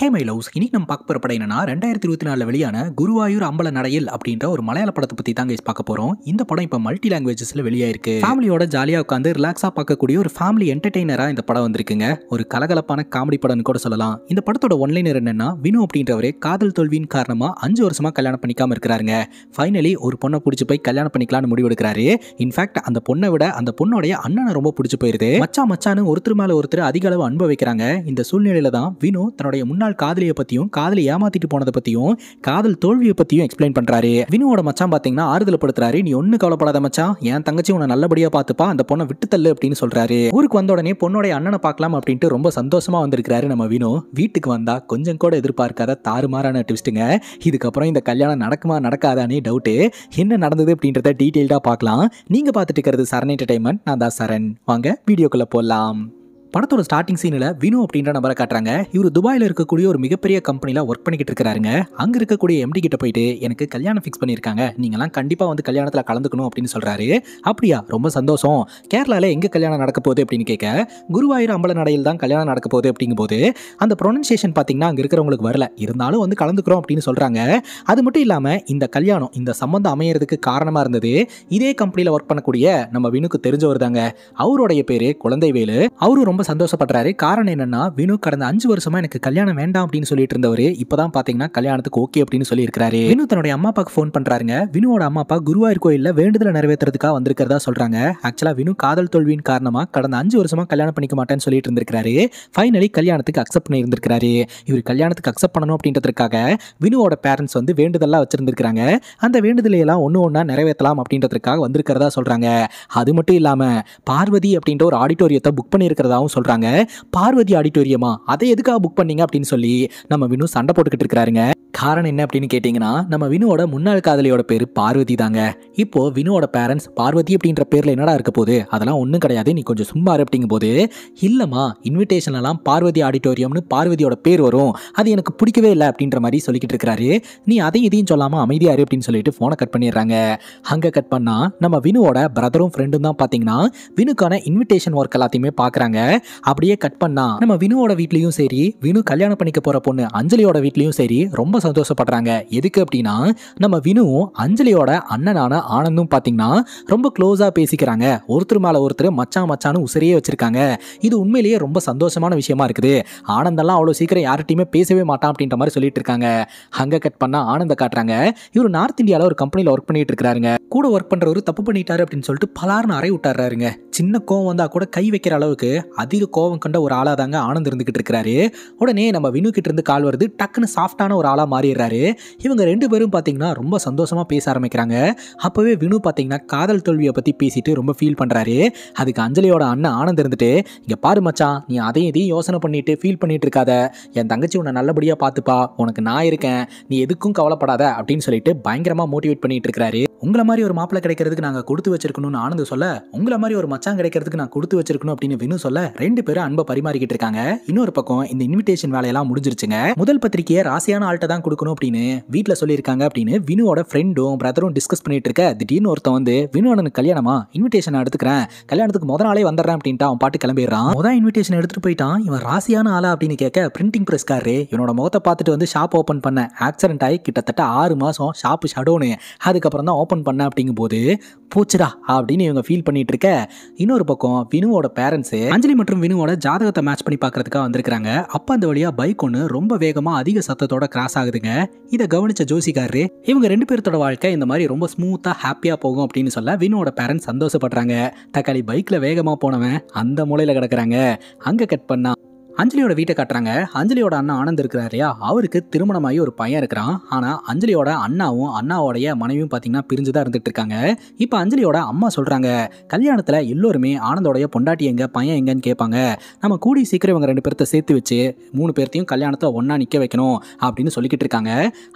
hey my loves இன்னைக்கு நம்ம பார்க்க போகிற படம் என்னன்னா ரெண்டாயிரத்தி இருபத்தி நாலில் வெளியான குருவாயூர் அம்பல நடையில் அப்படின்ற ஒரு மலையாள படத்தை பற்றி தாங்க பார்க்க போகிறோம் இந்த படம் இப்போ மல்டி லாங்குவேஜஸில் வெளியாயிருக்கு ஃபேமிலியோட ஜாலியாக உட்காந்து ரிலாக்ஸாக பார்க்கக்கூடிய ஒரு ஃபேமிலி என்டர்டெய்னராக இந்த படம் வந்திருக்குங்க ஒரு கலகலப்பான காமெடி படம்னு கூட சொல்லலாம் இந்த படத்தோட ஒன்லைனர் என்னன்னா வினு அப்படின்றவரே காதல் தோல்வியின் காரணமாக அஞ்சு வருஷமாக கல்யாணம் பண்ணிக்காமல் இருக்கிறாருங்க ஃபைனலி ஒரு பொண்ணை பிடிச்சி போய் கல்யாணம் பண்ணிக்கலாம்னு முடிவெடுக்கிறாரு இன்ஃபேக்ட் அந்த பொண்ணை விட அந்த பொண்ணோடைய அண்ணனை ரொம்ப பிடிச்சி போயிருது மச்சா மச்சான்னு ஒருத்தர் மேலே ஒருத்தர் அதிக அளவு அனுபவிக்கிறாங்க இந்த சூழ்நிலையில தான் வினு தன்னுடைய முன்னாள் முன்னாள் காதலியை பற்றியும் காதலி ஏமாத்திட்டு போனதை பற்றியும் காதல் தோல்வியை பற்றியும் எக்ஸ்பிளைன் பண்றாரு வினுவோட மச்சான் பார்த்தீங்கன்னா ஆறுதல் படுத்துறாரு நீ ஒன்றும் கவலைப்படாத மச்சான் என் தங்கச்சி உன்னை நல்லபடியாக பார்த்துப்பா அந்த பொண்ணை விட்டு தள்ளு அப்படின்னு சொல்றாரு ஊருக்கு வந்த உடனே பொண்ணோட அண்ணனை பார்க்கலாம் அப்படின்ட்டு ரொம்ப சந்தோஷமா வந்திருக்கிறாரு நம்ம வினு வீட்டுக்கு வந்தால் கொஞ்சம் கூட எதிர்பார்க்காத தாறுமாறான டிவிஸ்ட்டுங்க இதுக்கப்புறம் இந்த கல்யாணம் நடக்குமா நடக்காதானே டவுட்டு என்ன நடந்தது அப்படின்றத டீட்டெயில்டா பார்க்கலாம் நீங்க பார்த்துட்டு இருக்கிறது சரண் என்டர்டைன்மெண்ட் நான் தான் சரண் வாங்க வீடியோக்குள்ளே போடலாம் படத்தோட ஸ்டார்டிங் சீனில் வினு அப்படின்ற நபரை காட்டுறாங்க இவர் துபாயில் இருக்கக்கூடிய ஒரு மிகப்பெரிய கம்பெனியில் ஒர்க் பண்ணிக்கிட்டு இருக்காருங்க அங்கே இருக்கக்கூடிய எம்டி கிட்ட போயிட்டு எனக்கு கல்யாணம் ஃபிக்ஸ் பண்ணியிருக்காங்க நீங்களாம் கண்டிப்பாக வந்து கல்யாணத்தில் கலந்துக்கணும் அப்படின்னு சொல்கிறாரு அப்படியா ரொம்ப சந்தோஷம் கேரளாவில் எங்கே கல்யாணம் நடக்க போகுது அப்படின்னு கேட்க குருவாயூர் அம்பல நடையில் தான் கல்யாணம் நடக்க போகுது அப்படிங்கும்போது அந்த ப்ரொனன்சியேஷன் பார்த்தீங்கன்னா அங்கே இருக்கிறவங்களுக்கு வரல இருந்தாலும் வந்து கலந்துக்கிறோம் அப்படின்னு சொல்கிறாங்க அது மட்டும் இல்லாமல் இந்த கல்யாணம் இந்த சம்மந்தம் அமையிறதுக்கு காரணமாக இருந்தது இதே கம்பெனியில் ஒர்க் பண்ணக்கூடிய நம்ம வினுக்கு தெரிஞ்சவர் தாங்க அவருடைய பேர் குழந்தை வேலு அவரும் ரொம்ப ரொம்ப சந்தோஷப்படுறாரு காரணம் என்னன்னா வினு கடந்த அஞ்சு வருஷமா எனக்கு கல்யாணம் வேண்டாம் அப்படின்னு சொல்லிட்டு இருந்தவரு இப்பதான் பாத்தீங்கன்னா கல்யாணத்துக்கு ஓகே அப்படின்னு சொல்லி இருக்காரு வினு தன்னுடைய அம்மா அப்பாக்கு ஃபோன் பண்றாருங்க வினுவோட அம்மா அப்பா குருவாயூர் கோயில்ல வேண்டுதலை நிறைவேற்றுறதுக்காக வந்திருக்கிறதா சொல்றாங்க ஆக்சுவலா வினு காதல் தோல்வியின் காரணமா கடந்த அஞ்சு வருஷமா கல்யாணம் பண்ணிக்க மாட்டேன்னு சொல்லிட்டு இருந்திருக்காரு ஃபைனலி கல்யாணத்துக்கு அக்செப்ட் பண்ணி இருந்திருக்காரு இவர் கல்யாணத்துக்கு அக்செப்ட் பண்ணணும் அப்படின்றதுக்காக வினுவோட பேரண்ட்ஸ் வந்து வேண்டுதலாக வச்சிருந்திருக்காங்க அந்த வேண்டுதலையெல்லாம் ஒன்று ஒன்றா நிறைவேற்றலாம் அப்படின்றதுக்காக வந்திருக்கிறதா சொல்கிறாங்க அது மட்டும் இல்லாமல் பார்வதி அப்படின்ற ஒரு ஆடிட்டோரியத்தை புக் பண்ணியிருக்கிறதாவும் அனுஷ்காவும் சொல்கிறாங்க பார்வதி ஆடிட்டோரியமா அதை எதுக்காக புக் பண்ணீங்க அப்படின்னு சொல்லி நம்ம வினு சண்டை போட்டுக்கிட்டு இருக்கிறாருங்க காரணம் என்ன அப்படின்னு கேட்டிங்கன்னா நம்ம வினுவோட முன்னாள் காதலியோட பேர் பார்வதி தாங்க இப்போ வினுவோட பேரண்ட்ஸ் பார்வதி அப்படின்ற பேரில் என்னடா இருக்க போகுது அதெல்லாம் ஒன்றும் கிடையாது நீ கொஞ்சம் சும்மா அப்படிங்கும் போது இல்லைம்மா இன்விடேஷன்லாம் பார்வதி ஆடிட்டோரியம்னு பார்வதியோட பேர் வரும் அது எனக்கு பிடிக்கவே இல்லை அப்படின்ற மாதிரி சொல்லிக்கிட்டு இருக்கிறாரு நீ அதையும் இதையும் சொல்லாமல் அமைதியாரு அப்படின்னு சொல்லிட்டு ஃபோனை கட் பண்ணிடுறாங்க அங்கே கட் பண்ணால் நம்ம வினுவோட பிரதரும் ஃப்ரெண்டும் தான் பார்த்தீங்கன்னா வினுக்கான இன்விடேஷன் ஒர்க் எல்லாத்தையுமே பார்க்குறாங்க அப்படியே கட் பண்ணா நம்ம வினுவோட வீட்லயும் சரி வினு கல்யாணம் பண்ணிக்க போற பொண்ணு அஞ்சலியோட வீட்லயும் சரி ரொம்ப சந்தோஷப்படுறாங்க எதுக்கு அப்படின்னா நம்ம வினுவும் அஞ்சலியோட அண்ணனான ஆனந்தும் பாத்தீங்கன்னா ரொம்ப க்ளோஸா பேசிக்கிறாங்க ஒருத்தர் மேல ஒருத்தர் மச்சான் மச்சான்னு உசரியே வச்சிருக்காங்க இது உண்மையிலேயே ரொம்ப சந்தோஷமான விஷயமா இருக்குது ஆனந்தெல்லாம் அவ்வளோ சீக்கிரம் யார்கிட்டையுமே பேசவே மாட்டான் அப்படின்ற மாதிரி சொல்லிட்டு இருக்காங்க அங்கே கட் பண்ணால் ஆனந்த காட்டுறாங்க இவர் நார்த் இந்தியாவில் ஒரு கம்பெனியில் ஒர்க் பண்ணிட்டு இருக்காருங்க கூட ஒர்க் பண்ணுறவர் தப்பு பண்ணிட்டாரு அப்படின்னு சொல்லிட்டு பலார்னு அறை விட்டாருங்க சின்ன கோவம் வந்தால் கூட கை வைக்கிற அளவுக்கு அதிக கோவம் கண்ட ஒரு ஆளாக தாங்க ஆனந்த் இருந்துகிட்டு இருக்கிறாரு உடனே நம்ம வினு கிட்ட இருந்து கால் வருது டக்குன்னு சாஃப்டான ஒரு ஆளாக மாறிடுறாரு இவங்க ரெண்டு பேரும் பார்த்தீங்கன்னா ரொம்ப சந்தோஷமாக பேச ஆரம்பிக்கிறாங்க அப்போவே வினு பார்த்தீங்கன்னா காதல் தோல்வியை பற்றி பேசிட்டு ரொம்ப ஃபீல் பண்ணுறாரு அதுக்கு அஞ்சலியோட அண்ணன் ஆனந்த் இருந்துட்டு இங்கே பாரு மச்சான் நீ அதையும் இதையும் யோசனை பண்ணிட்டு ஃபீல் பண்ணிட்டு இருக்காத என் தங்கச்சி உன்னை நல்லபடியாக பார்த்துப்பா உனக்கு நான் இருக்கேன் நீ எதுக்கும் கவலைப்படாத அப்படின்னு சொல்லிட்டு பயங்கரமாக மோட்டிவேட் பண்ணிட்டு இருக்கிறாரு உங்களை மாதிரி ஒரு மாப்பிள்ளை கிடைக்கிறதுக்கு நாங்கள் கொடுத்து வச்சிருக்கணும்னு ஆனந்த சொல்ல உங்களை மாதிரி ஒரு மச்சான் கிடைக்கிறதுக்கு நான் கொடுத்து வச்சிருக்கணும் அப்படின்னு வினு சொல்ல ரெண்டு பேரும் அன்பை பரிமாறிக்கிட்டு இருக்காங்க இன்னொரு பக்கம் இந்த இன்விடேஷன் வேலையெல்லாம் முடிஞ்சிருச்சுங்க முதல் பத்திரிக்கையை ராசியான ஆள்கிட்ட தான் கொடுக்கணும் அப்படின்னு வீட்டில் சொல்லியிருக்காங்க அப்படின்னு வினுவோட ஃப்ரெண்டும் பிரதரும் டிஸ்கஸ் பண்ணிட்டு இருக்க திடீர்னு ஒருத்தன் வந்து வினுவனுக்கு கல்யாணமா இன்விடேஷன் எடுத்துக்கிறேன் கல்யாணத்துக்கு முத நாளே வந்துடுறேன் அப்படின்ட்டு அவன் பாட்டு கிளம்பிடுறான் முதல் இன்விடேஷன் எடுத்துட்டு போயிட்டான் இவன் ராசியான ஆளா அப்படின்னு கேட்க பிரிண்டிங் காரு இவனோட முகத்தை பார்த்துட்டு வந்து ஷாப் ஓப்பன் பண்ண ஆக்சிடென்ட் ஆகி கிட்டத்தட்ட ஆறு மாசம் ஷாப்பு ஷடோனு அதுக்கப்புறம் தான் ஓப்பன் பண்ண அப்படிங்கும் போது அப்படின்னு இவங்க ஃபீல் பண்ணிட்டு இருக்க இன்னொரு பக்கம் வினுவோட பேரண்ட்ஸு அஞ்சலி மற்றும் வினுவோட ஜாதகத்தை மேட்ச் பண்ணி பார்க்கறதுக்காக வந்திருக்காங்க அப்போ அந்த வழியாக பைக் ஒன்று ரொம்ப வேகமாக அதிக சத்தத்தோட கிராஸ் ஆகுதுங்க இதை கவனிச்ச ஜோசிக்காரு இவங்க ரெண்டு பேர்த்தோட வாழ்க்கை இந்த மாதிரி ரொம்ப ஸ்மூத்தாக ஹாப்பியாக போகும் அப்படின்னு சொல்ல வினுவோட பேரண்ட்ஸ் சந்தோஷப்படுறாங்க தக்காளி பைக்கில் வேகமாக போனவன் அந்த மூலையில் கிடக்குறாங்க அங்கே கட் பண்ணா அஞ்சலியோட வீட்டை காட்டுறாங்க அஞ்சலியோட அண்ணா ஆனந்த் இருக்கிறார் இல்லையா அவருக்கு திருமணமாகி ஒரு பையன் இருக்கிறான் ஆனால் அஞ்சலியோட அண்ணாவும் அண்ணாவோடைய மனைவியும் பார்த்தீங்கன்னா பிரிஞ்சு தான் இருந்துட்டு இருக்காங்க இப்போ அஞ்சலியோட அம்மா சொல்கிறாங்க கல்யாணத்தில் எல்லோருமே ஆனந்தோடைய பொண்டாட்டி எங்கே பையன் எங்கன்னு கேட்பாங்க நம்ம கூடி சீக்கிரம் இவங்க ரெண்டு பேர்த்த சேர்த்து வச்சு மூணு பேர்த்தையும் கல்யாணத்தை ஒன்றா நிற்க வைக்கணும் அப்படின்னு சொல்லிக்கிட்டு இருக்காங்க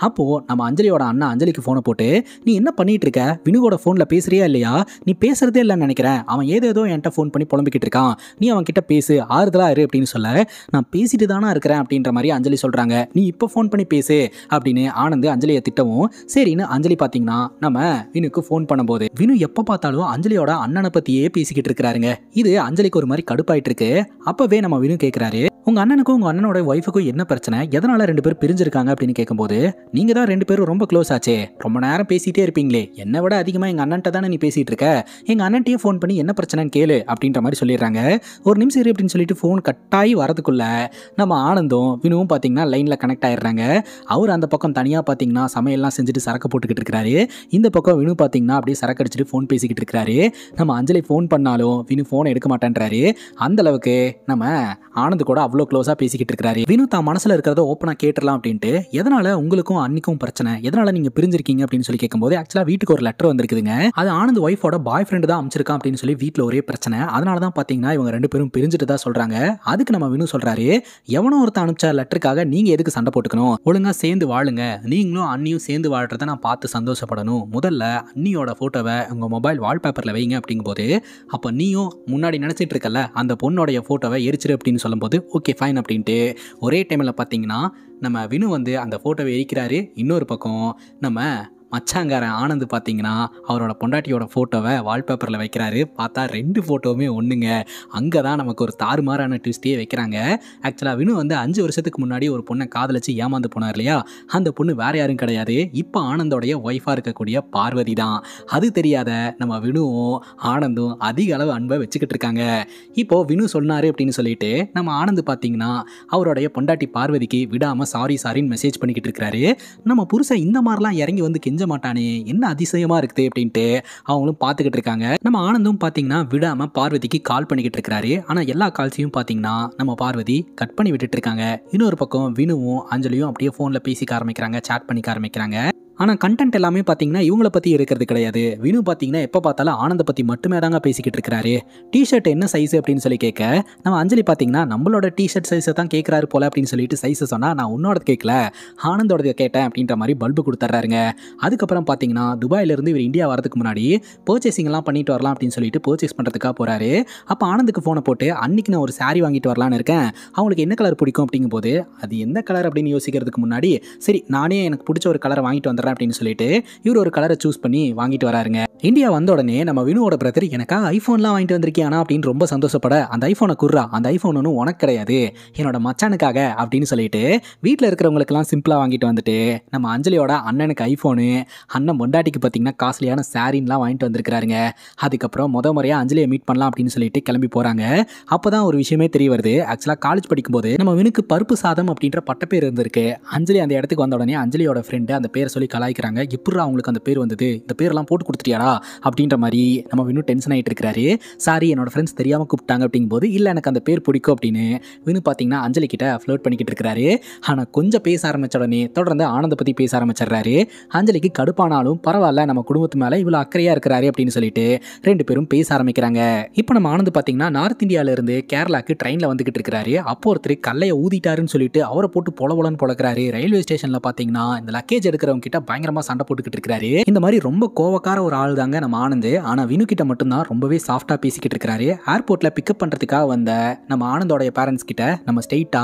அப்போது நம்ம அஞ்சலியோட அண்ணா அஞ்சலிக்கு ஃபோனை போட்டு நீ என்ன பண்ணிகிட்டு இருக்க வினுவோட ஃபோனில் பேசுறியா இல்லையா நீ பேசுகிறதே இல்லைன்னு நினைக்கிறேன் அவன் ஏதேதோ என்கிட்ட ஃபோன் பண்ணி புலம்பிக்கிட்டு இருக்கான் நீ அவன் கிட்டே பேசு ஆறுதலாக இரு அப்படின்னு சொல்ல நான் பேசிட்டு தானே இருக்கிறேன் அப்படின்ற மாதிரி அஞ்சலி சொல்கிறாங்க நீ இப்போ ஃபோன் பண்ணி பேசு அப்படின்னு ஆனந்த் அஞ்சலியை திட்டவும் சரின்னு அஞ்சலி பார்த்தீங்கன்னா நம்ம வினுக்கு ஃபோன் பண்ணும்போது வினு எப்போ பார்த்தாலும் அஞ்சலியோட அண்ணனை பற்றியே பேசிக்கிட்டு இருக்கிறாருங்க இது அஞ்சலிக்கு ஒரு மாதிரி கடுப்பாயிட்டு இருக்கு அப்போவே நம்ம வினு கேட்குறாரு உங்கள் அண்ணனுக்கும் உங்கள் அண்ணனோட ஒய்ஃபுக்கும் என்ன பிரச்சனை எதனால் ரெண்டு பேரும் பிரிஞ்சிருக்காங்க அப்படின்னு கேட்கும்போது நீங்கள் தான் ரெண்டு பேரும் ரொம்ப க்ளோஸ் ஆச்சே ரொம்ப நேரம் பேசிட்டே இருப்பீங்களே என்னை விட அதிகமாக எங்கள் அண்ணன்ட்ட தானே நீ பேசிகிட்டு இருக்க எங்கள் அண்ணன்ட்டே ஃபோன் பண்ணி என்ன பிரச்சனைன்னு கேளு அப்படின்ற மாதிரி சொல்லிடுறாங்க ஒரு நிமிஷம் இரு அப்படின்னு சொல்லிட்டு ஃபோன் கட்டாயி வரதுக்குள்ளே நம்ம ஆனந்தும் வினுவும் பார்த்தீங்கன்னா லைனில் கனெக்ட் ஆயிடுறாங்க அவர் அந்த பக்கம் தனியாக பார்த்தீங்கன்னா சமையல்லாம் செஞ்சுட்டு சரக்கு போட்டுக்கிட்டு இருக்காரு இந்த பக்கம் வினு பார்த்தீங்கன்னா அப்படியே சரக்கு அடிச்சுட்டு ஃபோன் பேசிக்கிட்டு இருக்காரு நம்ம அஞ்சலி ஃபோன் பண்ணாலும் வினு ஃபோனை எடுக்க மாட்டேன்றாரு அந்தளவுக்கு நம்ம ஆனந்த் கூட அவ்வளோ க்ளோஸாக பேசிக்கிட்டு இருக்காரு வினு தான் மனசில் இருக்கிறத ஓப்பனாக கேட்டுடலாம் அப்படின்ட்டு எதனால உங்களுக்கும் அன்னிக்கும் பிரச்சனை எதனால நீங்கள் பிரிஞ்சிருக்கீங்க அப்படின்னு சொல்லி கேட்கும்போது ஆக்சுவலாக வீட்டுக்கு ஒரு லெட்டர் வந்திருக்குதுங்க அது ஆனந்த் ஒய்ஃபோட பாய் ஃப்ரெண்டு தான் அமைச்சிருக்கான் அப்படின்னு சொல்லி வீட்டில் ஒரே பிரச்சனை அதனால தான் பார்த்தீங்கன்னா இவங்க ரெண்டு பேரும் பிரிஞ்சுட்டு தான் சொல்கிறாங்க அதுக்கு நம்ம வினு சொல்கிறாரு எவனோ ஒருத்தன் அனுப்பிச்ச லெட்டருக்காக நீங்கள் எதுக்கு சண்டை போட்டுக்கணும் ஒழுங்காக சேர்ந்து வாழுங்க நீங்களும் அன்னியும் சேர்ந்து வாழ்கிறத நான் பார்த்து சந்தோஷப்படணும் முதல்ல அன்னியோட ஃபோட்டோவை உங்கள் மொபைல் வால்பேப்பரில் வைங்க அப்படிங்கும்போது அப்போ நீயும் முன்னாடி நினச்சிட்டு இருக்கல அந்த பொண்ணோடைய ஃபோட்டோவை எரிச்சிரு அப்படின்னு சொல்லும்போது ஓகே ஃபைன் அப்படின்ட்டு ஒரே டைமில் பார்த்தீங்கன்னா நம்ம வினு வந்து அந்த ஃபோட்டோவை எரிக்கிறாரு இன்னொரு பக்கம் நம்ம மச்சாங்காரன் ஆனந்த் பார்த்தீங்கன்னா அவரோட பொண்டாட்டியோட ஃபோட்டோவை வால்பேப்பரில் வைக்கிறாரு பார்த்தா ரெண்டு ஃபோட்டோவுமே ஒன்றுங்க அங்கே தான் நமக்கு ஒரு தாறுமாறான ட்விஸ்ட்டே வைக்கிறாங்க ஆக்சுவலாக வினு வந்து அஞ்சு வருஷத்துக்கு முன்னாடி ஒரு பொண்ணை காதலிச்சு ஏமாந்து போனார் இல்லையா அந்த பொண்ணு வேற யாரும் கிடையாது இப்போ ஆனந்தோடைய ஒய்ஃபாக இருக்கக்கூடிய பார்வதி தான் அது தெரியாத நம்ம வினுவும் ஆனந்தும் அதிக அளவு அன்பை வச்சுக்கிட்டு இருக்காங்க இப்போது வினு சொன்னார் அப்படின்னு சொல்லிட்டு நம்ம ஆனந்த் பார்த்தீங்கன்னா அவருடைய பொண்டாட்டி பார்வதிக்கு விடாமல் சாரி சாரின்னு மெசேஜ் பண்ணிக்கிட்டு இருக்கிறாரு நம்ம புருஷன் இந்த மாதிரிலாம் இறங்கி வந்து கெஞ்ச மாட்டானே என்ன அதிசயமா இருக்குது அப்படின்ட்டு அவங்களும் பார்த்துக்கிட்டு இருக்காங்க நம்ம ஆனந்தும் பார்த்தீங்கன்னா விடாம பார்வதிக்கு கால் பண்ணிக்கிட்டு இருக்கிறாரு ஆனால் எல்லா கால்ஸையும் பார்த்தீங்கன்னா நம்ம பார்வதி கட் பண்ணி விட்டுட்டு இருக்காங்க இன்னொரு பக்கம் வினுவும் அஞ்சலியும் அப்படியே ஃபோனில் பேசிக்க ஆரம்பிக்கிறாங்க சேட் பண்ணிக்க ஆரம்பிக்கிறாங்க ஆனால் கண்டென்ட் எல்லாமே பார்த்தீங்கன்னா இவங்கள பற்றி இருக்கிறது கிடையாது வினு பார்த்தீங்கன்னா எப்போ பார்த்தாலும் ஆனந்த பற்றி மட்டுமே தாங்க பேசிக்கிட்டு இருக்கிறாரு டிஷர்ட் என்ன சைஸ் அப்படின்னு சொல்லி கேட்க நம்ம அஞ்சலி பார்த்தீங்கன்னா நம்மளோட டிஷர்ட் சைஸை தான் கேட்குறாரு போல அப்படின்னு சொல்லிட்டு சைஸை சொன்னால் நான் உன்னோட கேட்கல ஆனந்தோட கேட்டேன் அப்படின்ற மாதிரி பல்பு கொடுத்துட்றாருங்க அதுக்கப்புறம் பார்த்தீங்கன்னா துபாயிலிருந்து இவர் இந்தியா வரதுக்கு முன்னாடி பர்ச்சேசிங்லாம் பண்ணிட்டு வரலாம் அப்படின்னு சொல்லிட்டு பர்ச்சேஸ் பண்ணுறதுக்காக போகிறாரு அப்போ ஆனந்துக்கு ஃபோனை போட்டு அன்னைக்கு நான் ஒரு சாரி வாங்கிட்டு வரலான்னு இருக்கேன் அவங்களுக்கு என்ன கலர் பிடிக்கும் அப்படிங்கும்போது அது எந்த கலர் அப்படின்னு யோசிக்கிறதுக்கு முன்னாடி சரி நானே எனக்கு பிடிச்ச ஒரு கலரை வாங்கிட்டு வந்து வந்துடுறேன் அப்படின்னு சொல்லிட்டு இவர் ஒரு கலரை சூஸ் பண்ணி வாங்கிட்டு வராருங்க இந்தியா வந்த உடனே நம்ம வினுவோட பிரதர் எனக்கா ஐஃபோன்லாம் வாங்கிட்டு வந்திருக்கியானா அப்படின்னு ரொம்ப சந்தோஷப்பட அந்த ஐஃபோனை குர்றா அந்த ஐஃபோன் ஒன்றும் உனக்கு கிடையாது என்னோட மச்சானுக்காக அப்படின்னு சொல்லிட்டு வீட்டில் இருக்கிறவங்களுக்குலாம் சிம்பிளாக வாங்கிட்டு வந்துட்டு நம்ம அஞ்சலியோட அண்ணனுக்கு ஐஃபோனு அண்ணன் மொண்டாட்டிக்கு பார்த்தீங்கன்னா காஸ்ட்லியான சாரின்லாம் வாங்கிட்டு வந்திருக்கிறாருங்க அதுக்கப்புறம் முத முறையாக அஞ்சலியை மீட் பண்ணலாம் அப்படின்னு சொல்லிட்டு கிளம்பி போகிறாங்க அப்போ தான் ஒரு விஷயமே தெரிய வருது ஆக்சுவலாக காலேஜ் படிக்கும்போது நம்ம வினுக்கு பருப்பு சாதம் அப்படின்ற பட்டப்பேர் இருந்திருக்கு அஞ்சலி அந்த இடத்துக்கு வந்த உடனே அஞ்சலியோட ஃப்ரெண்டு அந்த பேரை சொல்லி கலாய்க்கிறாங்க எப்படிரா அவங்களுக்கு அந்த பேர் வந்தது இந்த பேரெல்லாம் போட்டு கொடுத்துட்டியாடா அப்படின்ற மாதிரி நம்ம இன்னும் டென்ஷன் ஆகிட்டு இருக்கிறாரு சாரி என்னோட ஃப்ரெண்ட்ஸ் தெரியாமல் கூப்பிட்டாங்க அப்படிங்கும்போது இல்லை எனக்கு அந்த பேர் பிடிக்கும் அப்படின்னு வினு பார்த்தீங்கன்னா அஞ்சலி கிட்ட ஃப்ளோட் பண்ணிக்கிட்டு இருக்கிறாரு ஆனால் கொஞ்சம் பேச ஆரம்பித்த உடனே தொடர்ந்து ஆனந்த பற்றி பேச ஆரம்பிச்சிடுறாரு அஞ்சலிக்கு கடுப்பானாலும் பரவாயில்ல நம்ம குடும்பத்து மேலே இவ்வளோ அக்கறையாக இருக்கிறாரு அப்படின்னு சொல்லிட்டு ரெண்டு பேரும் பேச ஆரம்பிக்கிறாங்க இப்போ நம்ம ஆனந்த் பார்த்தீங்கன்னா நார்த் இந்தியாவிலேருந்து கேரளாக்கு ட்ரெயினில் வந்துக்கிட்டு இருக்கிறாரு அப்போ ஒருத்தர் கல்லையை ஊதிட்டாருன்னு சொல்லிட்டு அவரை போட்டு பொல பொலன்னு பொழக்கிறாரு ரயில்வே ஸ்டேஷனில் பார்த்தீங்கன்னா இந்த லக்கேஜ் எடுக்கிறவங்க கிட்ட பயங்கரமா சண்டை போட்டுக்கிட்டு இருக்காரு இந்த மாதிரி ரொம்ப கோவக்கார ஒரு ஆள் தாங்க நம்ம ஆனந்த் ஆனா வினு கிட்ட மட்டும்தான் ரொம்பவே சாஃப்டா பேசிக்கிட்டு இருக்காரு ஏர்போர்ட்ல பிக்கப் பண்றதுக்காக வந்த நம்ம ஆனந்தோடைய பேரண்ட்ஸ் கிட்ட நம்ம ஸ்டெயிட்டா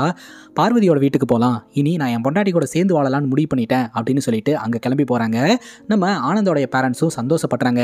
பார்வதியோட வீட்டுக்கு போகலாம் இனி நான் என் பொண்டாட்டி கூட சேர்ந்து வாழலாம்னு முடிவு பண்ணிட்டேன் அப்படின்னு சொல்லிட்டு அங்க கிளம்பி போறாங்க நம்ம ஆனந்தோடைய பேரண்ட்ஸும் சந்தோஷப்படுறாங்க